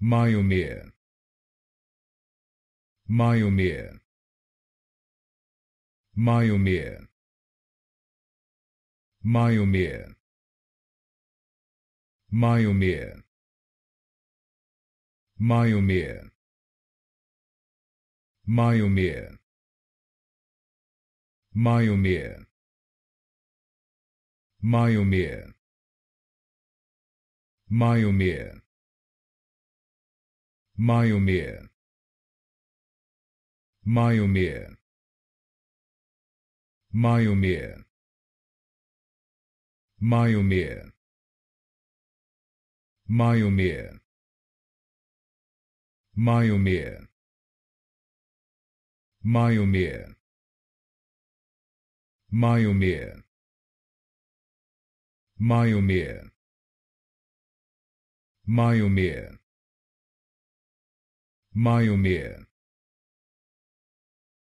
Myomir. Myomir. Myomir. Myomir. Myomir. Myomir. Myomir. Myomir. Myomir. Myomir. Myomir. Myomir. Myomir. Myomir. Myomir. Myomir. Myomir. Myomir. Myomir. Myomir. Maio Mayumir